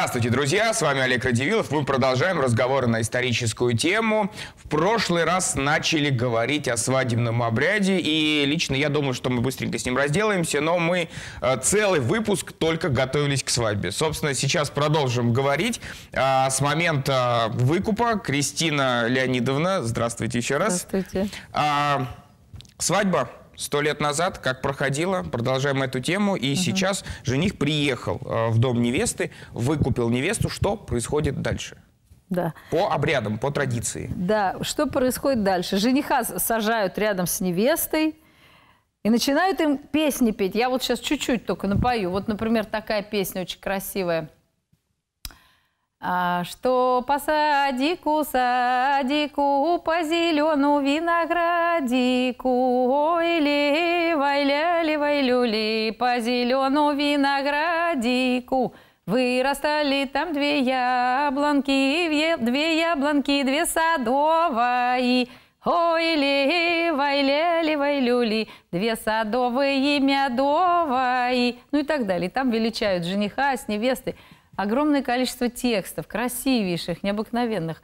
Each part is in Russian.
Здравствуйте, друзья! С вами Олег Радивилов. Мы продолжаем разговоры на историческую тему. В прошлый раз начали говорить о свадебном обряде, и лично я думаю, что мы быстренько с ним разделаемся, но мы э, целый выпуск только готовились к свадьбе. Собственно, сейчас продолжим говорить. А, с момента э, выкупа Кристина Леонидовна, здравствуйте еще раз. Здравствуйте. А, свадьба Сто лет назад, как проходило, продолжаем эту тему, и угу. сейчас жених приехал э, в дом невесты, выкупил невесту. Что происходит дальше? Да. По обрядам, по традиции. Да, что происходит дальше? Жениха сажают рядом с невестой и начинают им песни петь. Я вот сейчас чуть-чуть только напою. Вот, например, такая песня очень красивая – а что посадику, садику, по зелену виноградику, ой, левой, лялевой, люли, по зелену виноградику. Вырастали там две яблонки, две яблонки, две садовые, ой, левой, лялевой, люли, две садовые, медовые, ну и так далее. Там величают жениха с невестой огромное количество текстов, красивейших, необыкновенных.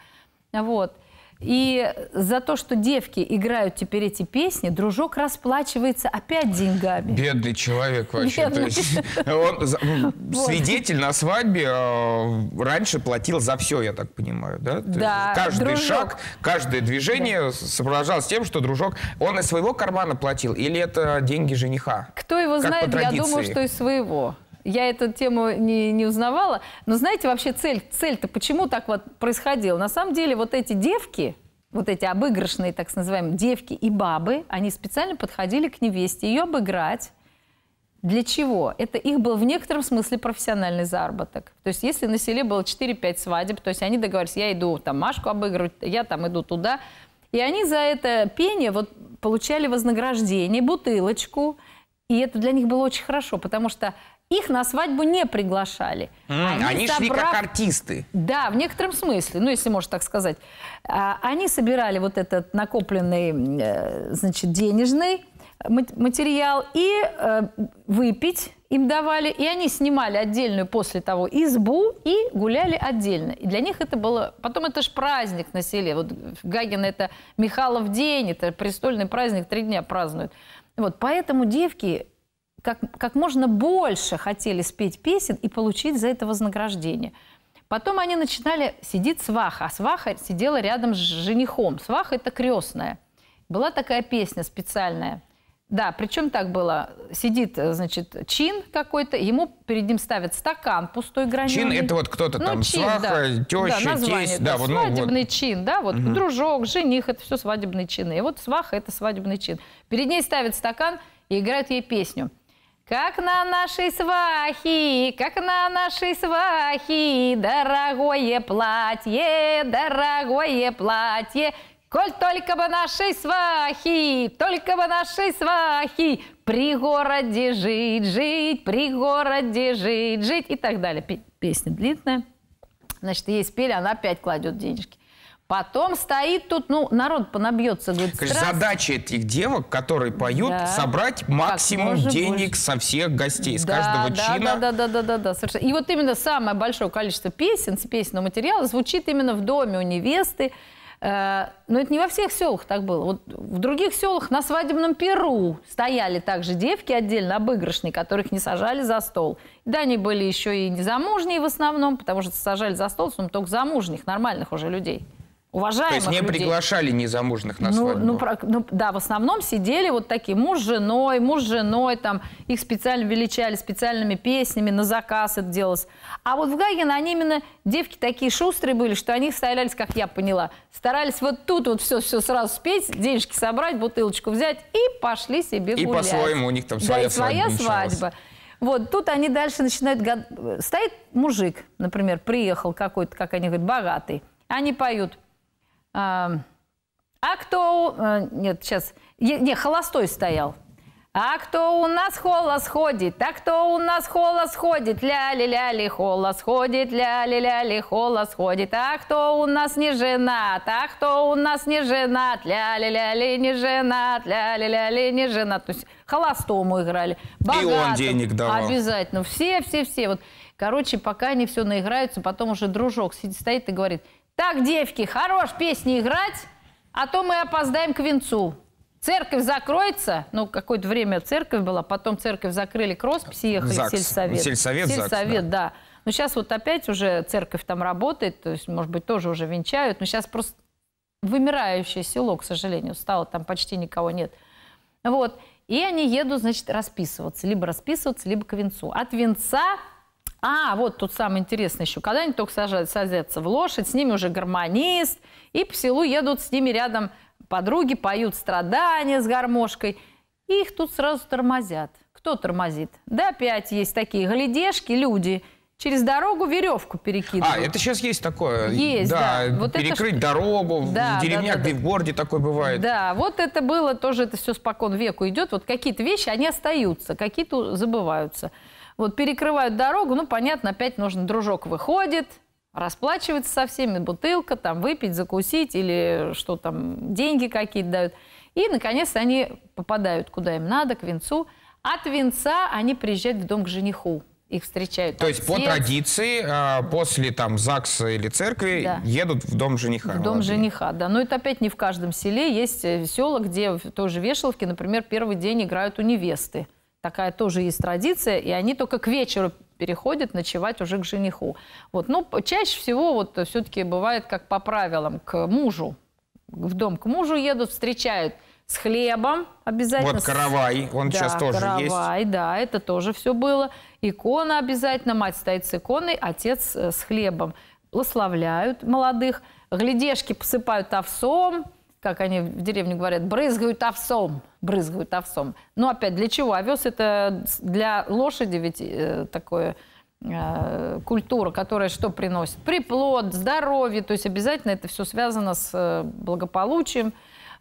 Вот. И за то, что девки играют теперь эти песни, дружок расплачивается опять деньгами. Бедный человек вообще. Бедный. То есть, он свидетель на свадьбе а, раньше платил за все, я так понимаю, да? да. каждый дружок. шаг, каждое движение да. сопровождалось тем, что дружок, он из своего кармана платил, или это деньги жениха? Кто его как знает, я думаю, что из своего я эту тему не, не узнавала. Но знаете, вообще цель, цель-то почему так вот происходило? На самом деле вот эти девки, вот эти обыгрышные, так называемые, девки и бабы, они специально подходили к невесте, ее обыграть. Для чего? Это их был в некотором смысле профессиональный заработок. То есть если на селе было 4-5 свадеб, то есть они договорились, я иду там Машку обыгрывать, я там иду туда. И они за это пение вот получали вознаграждение, бутылочку. И это для них было очень хорошо, потому что их на свадьбу не приглашали. Mm, они они собрав... шли как артисты. Да, в некотором смысле, ну, если можно так сказать. А, они собирали вот этот накопленный, э, значит, денежный материал и э, выпить им давали, и они снимали отдельную после того избу и гуляли отдельно. И для них это было... Потом это же праздник на селе. Вот Гагин это Михалов день, это престольный праздник, три дня празднуют. Вот, поэтому девки как, как можно больше хотели спеть песен и получить за это вознаграждение. Потом они начинали, сидеть сваха, а сваха сидела рядом с женихом. Сваха – это крестная. Была такая песня специальная. Да, причем так было. Сидит, э, значит, чин какой-то, ему перед ним ставят стакан пустой граненый. Чин – это вот кто-то ну, там, чин, сваха, да. теща, да, название, тесть. Да, вот, ну, свадебный вот. чин, да, вот угу. дружок, жених – это все свадебные чины. И вот сваха – это свадебный чин. Перед ней ставят стакан и играют ей песню – как на нашей свахи, как на нашей свахи, дорогое платье, дорогое платье, Коль только бы нашей свахи, только бы нашей свахи, при городе жить, жить, при городе жить, жить и так далее. Песня длинная. Значит, ей спели, она опять кладет денежки. Потом стоит тут, ну, народ понабьется, говорит, Конечно, страз... Задача этих девок, которые поют, да. собрать максимум денег больше. со всех гостей, с да, каждого да, чина. Да, да, да, да, да, да, совершенно. И вот именно самое большое количество песен, песенного материала звучит именно в доме у невесты. Э, но это не во всех селах так было. Вот в других селах на свадебном Перу стояли также девки отдельно, обыгрышные, которых не сажали за стол. Да, они были еще и незамужние в основном, потому что сажали за стол, но только замужних, нормальных уже людей уважаемых То есть не людей. приглашали незамужных на ну, свадьбу? Ну, про, ну, да, в основном сидели вот такие муж с женой, муж с женой, там, их специально величали специальными песнями, на заказ это делалось. А вот в Гагино они именно, девки такие шустрые были, что они старались, как я поняла, старались вот тут вот все-все сразу спеть, денежки собрать, бутылочку взять и пошли себе гулять. И по-своему, у них там своя да, свадьба. своя свадьба. Вот, тут они дальше начинают... Гад... Стоит мужик, например, приехал какой-то, как они говорят, богатый. Они поют а, кто... Э, нет, сейчас. Не, холостой стоял. А кто у нас холос ходит? А кто у нас холос ходит? Ля-ли-ля-ли, холос ходит, ля-ли-ля-ли, холос ходит. А кто у нас не женат? А кто у нас не женат? Ля-ли-ля-ли, не женат, ля-ли-ля-ли, не женат. То есть холостому играли. Богатым, И он денег давал. Обязательно. Все-все-все. Вот. Короче, пока они все наиграются, потом уже дружок сидит, стоит и говорит, так, девки, хорош песни играть, а то мы опоздаем к венцу. Церковь закроется, ну, какое-то время церковь была, потом церковь закрыли, к росписи ехали ЗАГС. Ну, сельсовет. Сельсовет, сельсовет ЗАГС, да. да. Но ну, сейчас вот опять уже церковь там работает, то есть, может быть, тоже уже венчают, но сейчас просто вымирающее село, к сожалению, стало, там почти никого нет. Вот. И они едут, значит, расписываться. Либо расписываться, либо к венцу. От венца а, вот тут самое интересное еще. Когда они только сажают, садятся в лошадь, с ними уже гармонист, и по селу едут с ними рядом подруги, поют страдания с гармошкой. И их тут сразу тормозят. Кто тормозит? Да опять есть такие глядешки, люди – через дорогу веревку перекидывают. А, это сейчас есть такое. Есть, да. да. Вот перекрыть это... дорогу, да, в деревнях, да, да, да. в городе такое бывает. Да, вот это было, тоже это все спокон веку идет. Вот какие-то вещи, они остаются, какие-то забываются. Вот перекрывают дорогу, ну, понятно, опять нужно, дружок выходит, расплачивается со всеми, бутылка, там, выпить, закусить или что там, деньги какие-то дают. И, наконец, они попадают куда им надо, к венцу. От венца они приезжают в дом к жениху их встречают. То есть по традиции а, после там ЗАГСа или церкви да. едут в дом жениха. В дом ладно. жениха, да. Но это опять не в каждом селе. Есть э, села, где тоже вешаловки, например, первый день играют у невесты. Такая тоже есть традиция, и они только к вечеру переходят ночевать уже к жениху. Вот. Но ну, чаще всего вот все-таки бывает как по правилам, к мужу. В дом к мужу едут, встречают с хлебом обязательно. Вот каравай, он да, сейчас тоже каравай, есть. Каравай, да, это тоже все было. Икона обязательно, мать стоит с иконой, отец э, с хлебом. Благословляют молодых, глядешки посыпают овсом, как они в деревне говорят, брызгают овсом, брызгают овсом. Ну, опять, для чего? Овес это для лошади ведь э, такое э, культура, которая что приносит? Приплод, здоровье, то есть обязательно это все связано с э, благополучием.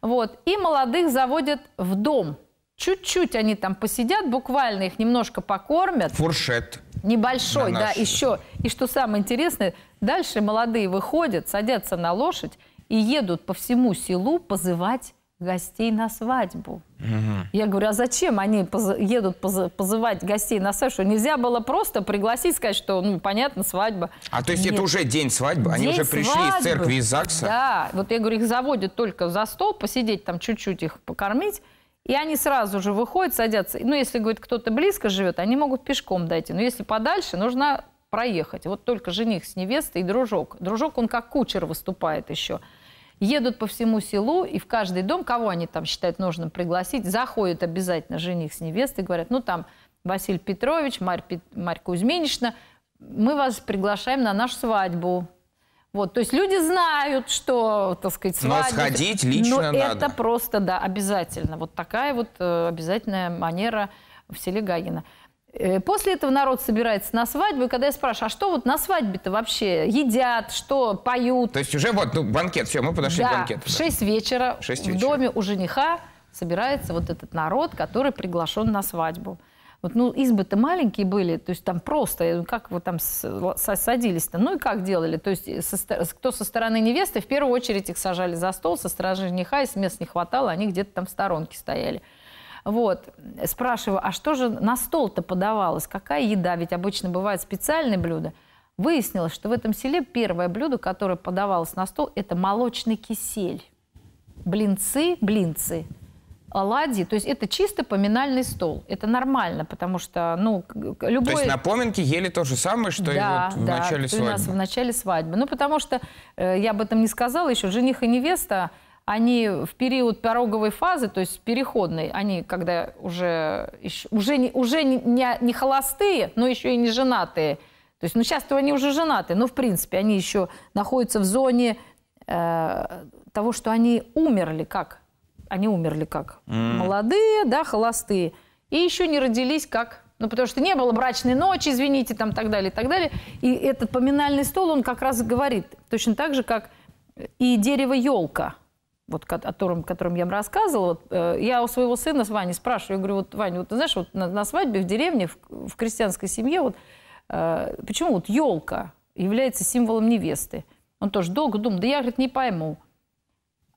Вот. И молодых заводят в дом. Чуть-чуть они там посидят, буквально их немножко покормят. Фуршет. Небольшой, на да, наш... еще. И что самое интересное, дальше молодые выходят, садятся на лошадь и едут по всему селу позывать гостей на свадьбу. Угу. Я говорю, а зачем они поз едут поз позывать гостей на свадьбу? Нельзя было просто пригласить, сказать, что, ну, понятно, свадьба. А то есть Нет. это уже день свадьбы? День они уже пришли свадьбы. из церкви, из ЗАГСа? Да. Вот я говорю, их заводят только за стол, посидеть там чуть-чуть их покормить. И они сразу же выходят, садятся. Ну, если, говорит, кто-то близко живет, они могут пешком дойти. Но если подальше, нужно проехать. Вот только жених с невестой и дружок. Дружок, он как кучер выступает еще едут по всему селу, и в каждый дом, кого они там считают нужным пригласить, заходят обязательно жених с невестой, говорят, ну там Василий Петрович, Марь, Пет... Марь Кузьминична, мы вас приглашаем на нашу свадьбу. Вот, то есть люди знают, что, так сказать, свадьба. Но сходить лично но надо. это просто, да, обязательно. Вот такая вот э, обязательная манера в селе Гагина. Э, после этого народ собирается на свадьбу, и когда я спрашиваю, а что вот на свадьбе-то вообще едят, что поют? То есть уже вот ну, банкет, все, мы подошли да, к банкету. в 6 вечера, вечера в доме у жениха собирается вот этот народ, который приглашен на свадьбу. Вот, ну, избы-то маленькие были, то есть там просто, как вы там садились-то, ну и как делали? То есть э, со, кто со стороны невесты, в первую очередь их сажали за стол, со стороны жениха, если мест не хватало, они где-то там в сторонке стояли. Вот. Спрашиваю, а что же на стол-то подавалось? Какая еда? Ведь обычно бывают специальные блюда. Выяснилось, что в этом селе первое блюдо, которое подавалось на стол, это молочный кисель. Блинцы, блинцы, оладьи. То есть это чисто поминальный стол. Это нормально, потому что, ну, любой... То есть напоминки ели то же самое, что да, и вот в да, начале свадьбы? Да, у нас в начале свадьбы. Ну, потому что, э, я об этом не сказала еще, жених и невеста они в период пороговой фазы, то есть переходной, они когда уже, еще, уже, не, уже не, не холостые, но еще и не женатые. То есть, ну сейчас-то они уже женаты, но в принципе они еще находятся в зоне э, того, что они умерли как? Они умерли как? Mm. Молодые, да, холостые. И еще не родились как? Ну, потому что не было брачной ночи, извините, там, так далее, так далее. И этот поминальный стол, он как раз говорит, точно так же, как и дерево-елка – вот, о котором, котором я вам рассказывала, вот, э, я у своего сына с Ваней спрашиваю, я говорю, вот, Ваня, вот, ты знаешь, вот на, на свадьбе в деревне, в, в крестьянской семье, вот, э, почему вот елка является символом невесты? Он тоже долго думал, да я, говорит, не пойму.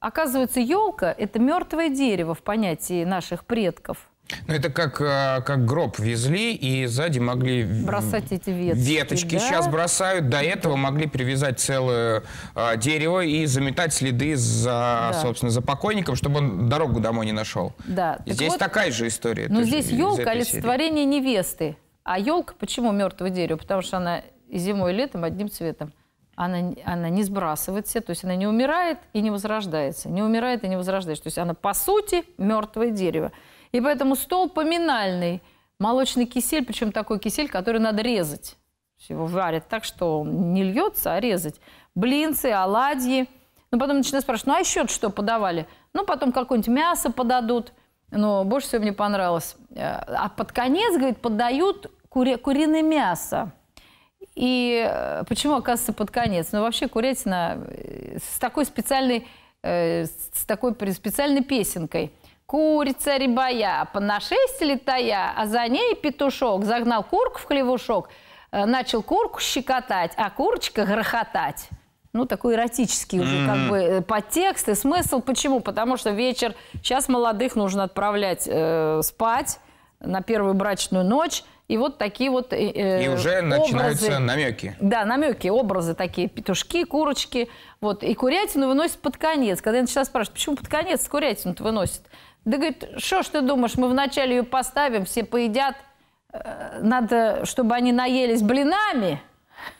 Оказывается, елка – это мертвое дерево в понятии наших предков. Ну, это как, э, как гроб везли, и сзади могли... Бросать эти веточки, Веточки да? сейчас бросают. До этого могли привязать целое а, дерево и заметать следы за, да. собственно, за покойником, чтобы он дорогу домой не нашел. Да. Так здесь вот, такая же история. Ну, здесь елка – олицетворение невесты. А елка почему мертвое дерево? Потому что она и зимой, и летом одним цветом. Она, она не сбрасывается, то есть она не умирает и не возрождается. Не умирает и не возрождается. То есть она, по сути, мертвое дерево. И поэтому стол поминальный, молочный кисель, причем такой кисель, который надо резать. Его варят так, что он не льется, а резать. Блинцы, оладьи. Ну, потом начинаю спрашивать, ну, а еще что подавали? Ну, потом какое-нибудь мясо подадут. Но больше всего мне понравилось. Э, а под конец, говорит, подают кури... куриное мясо. И э, почему, оказывается, под конец? Ну, вообще, курятина э, с такой специальной, с такой специальной песенкой – Курица рябая, по шесть летая, а за ней петушок загнал курку в хлевушок, э, начал курку щекотать, а курочка грохотать ну, такой эротический уже, mm -hmm. как бы, э, подтекст и смысл. Почему? Потому что вечер, сейчас молодых нужно отправлять э, спать на первую брачную ночь, и вот такие вот э, э, И уже образы, начинаются намеки. Да, намеки, образы такие, петушки, курочки. Вот. И курятину выносит под конец. Когда я начала спрашивать, почему под конец курятину-то Да говорит, что ж ты думаешь, мы вначале ее поставим, все поедят, э, надо, чтобы они наелись блинами,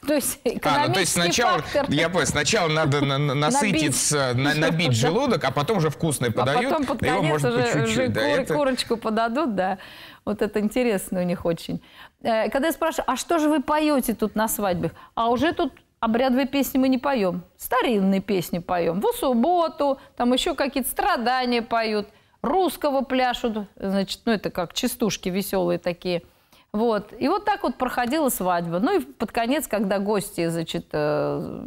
то есть а, ну, то есть сначала, Я понял, сначала надо на, на, насытиться, набить. На, набить желудок, а потом уже вкусное а подают. А потом под конец его можно уже, чуть -чуть, уже да, кур, это... курочку подадут, да. Вот это интересно у них очень. Э, когда я спрашиваю, а что же вы поете тут на свадьбах? А уже тут обрядовые песни мы не поем. Старинные песни поем. В субботу, там еще какие-то страдания поют. Русского пляшут, значит, ну это как частушки веселые такие – вот. И вот так вот проходила свадьба. Ну и под конец, когда гости, значит, э,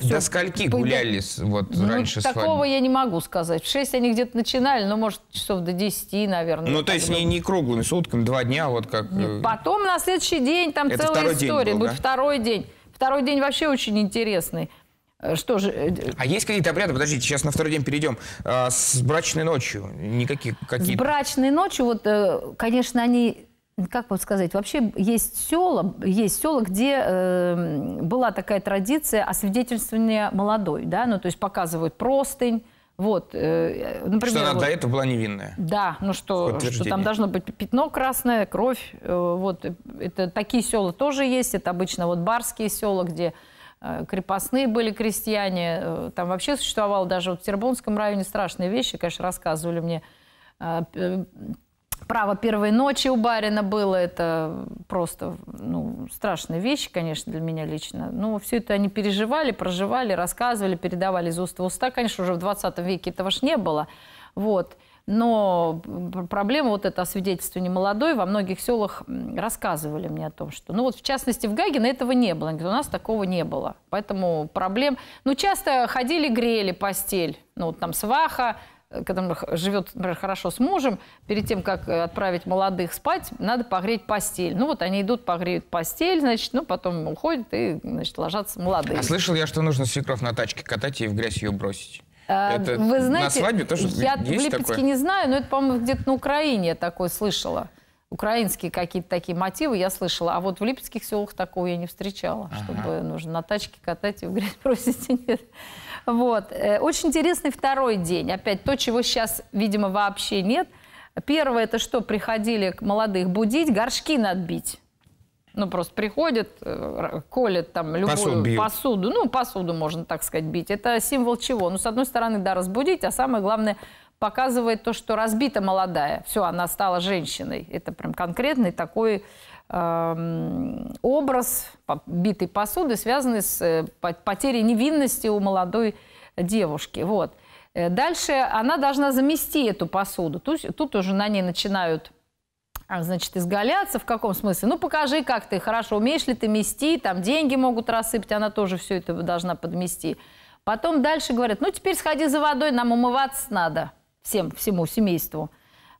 все... До скольки по... гуляли вот ну, раньше такого свадьбы? я не могу сказать. В 6 они где-то начинали, ну, может, часов до 10, наверное. Ну, то есть было. не, не круглыми сутками, два дня, вот как... Нет. Э, потом на следующий день там Это целая история. День был, будет да? второй день. Второй день вообще очень интересный. Э, что же... Э, а есть какие-то обряды, подождите, сейчас на второй день перейдем, а, с брачной ночью? Никакие какие -то... С брачной ночью, вот, конечно, они как вот сказать, вообще есть села, есть села, где э, была такая традиция освидетельствования молодой, да, ну то есть показывают простынь, вот, э, например, что она вот, до этого была невинная. Да, ну что, что там должно быть пятно красное, кровь, э, вот, это такие села тоже есть, это обычно вот барские села, где э, крепостные были крестьяне, э, там вообще существовало даже вот в Тербонском районе страшные вещи, конечно, рассказывали мне э, право первой ночи у барина было. Это просто ну, страшная вещь, конечно, для меня лично. Но ну, все это они переживали, проживали, рассказывали, передавали из уст в уста. Конечно, уже в 20 веке этого ж не было. Вот. Но проблема вот это освидетельствование молодой во многих селах рассказывали мне о том, что, ну вот в частности в Гагино этого не было, у нас такого не было, поэтому проблем. Ну часто ходили грели постель, ну вот там сваха, Э, когда живет например, хорошо с мужем, перед тем, как э, отправить молодых спать, надо погреть постель. Ну вот они идут, погреют постель, значит, ну потом уходят и, значит, ложатся молодые. А слышал я, что нужно свекровь на тачке катать и в грязь ее бросить. А, это Вы знаете, на свадьбе тоже я есть в Липецке такое? не знаю, но это, по-моему, где-то на Украине я такое слышала. Украинские какие-то такие мотивы я слышала. А вот в липецких селах такого я не встречала, ага. чтобы нужно на тачке катать и в грязь бросить. Нет. Вот. Э, очень интересный второй день. Опять то, чего сейчас, видимо, вообще нет. Первое, это что, приходили к молодых будить, горшки надбить. Ну, просто приходят, э, колят там любую Посуд посуду. Ну, посуду, можно так сказать, бить. Это символ чего? Ну, с одной стороны, да, разбудить, а самое главное, показывает то, что разбита молодая. Все, она стала женщиной. Это прям конкретный такой Эм, образ битой посуды, связанный с э, потерей невинности у молодой девушки. Вот. Э, дальше она должна замести эту посуду. Тут, тут уже на ней начинают а, значит, изгаляться. В каком смысле? Ну, покажи, как ты хорошо, умеешь ли ты мести, там деньги могут рассыпать, она тоже все это должна подмести. Потом дальше говорят, ну, теперь сходи за водой, нам умываться надо всем, всему семейству.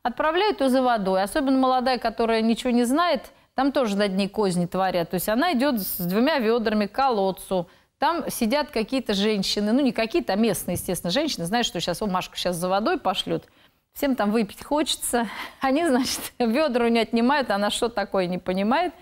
Отправляют ее за водой. Особенно молодая, которая ничего не знает – там тоже над ней козни творят. То есть она идет с двумя ведрами к колодцу. Там сидят какие-то женщины, ну не какие-то, а местные, естественно, женщины. Знаешь, что сейчас, о, Машку сейчас за водой пошлют. Всем там выпить хочется. Они, значит, ведра у нее отнимают, а она что такое не понимает.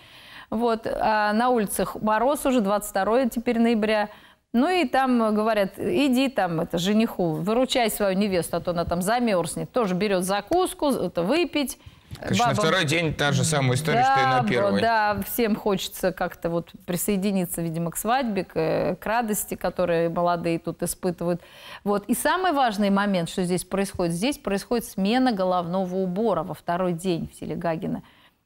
Вот, а на улицах мороз уже, 22 теперь ноября. Ну и там говорят, иди там, это, жениху, выручай свою невесту, а то она там замерзнет. Тоже берет закуску, это, выпить. Конечно, бабам... на второй день та же самая история, да, что и на первый. Да, всем хочется как-то вот присоединиться, видимо, к свадьбе, к, э, к радости, которые молодые тут испытывают. Вот. И самый важный момент, что здесь происходит, здесь происходит смена головного убора во второй день в селе Гагина.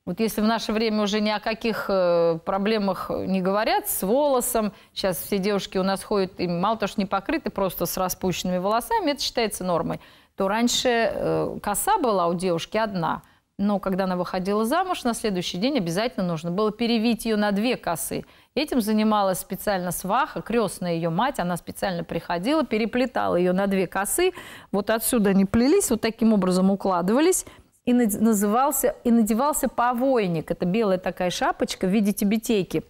Вот если в наше время уже ни о каких э, проблемах не говорят с волосом, сейчас все девушки у нас ходят, и мало того, что не покрыты, просто с распущенными волосами, это считается нормой, то раньше э, коса была у девушки одна – но когда она выходила замуж, на следующий день обязательно нужно было перевить ее на две косы. Этим занималась специально сваха, крестная ее мать. Она специально приходила, переплетала ее на две косы. Вот отсюда они плелись, вот таким образом укладывались. И, назывался, и надевался повойник. Это белая такая шапочка в виде тибетейки.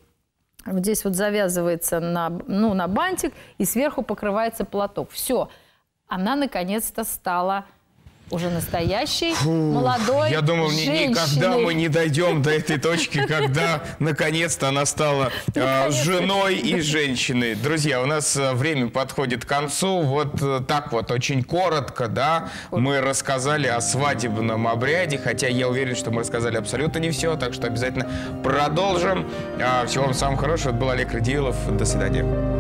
Вот здесь вот завязывается на, ну, на бантик, и сверху покрывается платок. Все. Она наконец-то стала уже настоящей, Фу, молодой Я думал, женщиной. никогда мы не дойдем до этой точки, когда наконец-то она стала э, женой и женщиной. Друзья, у нас э, время подходит к концу. Вот э, так вот, очень коротко, да, мы рассказали о свадебном обряде, хотя я уверен, что мы рассказали абсолютно не все, так что обязательно продолжим. А, всего вам самого хорошего. Это был Олег Радиилов. До свидания.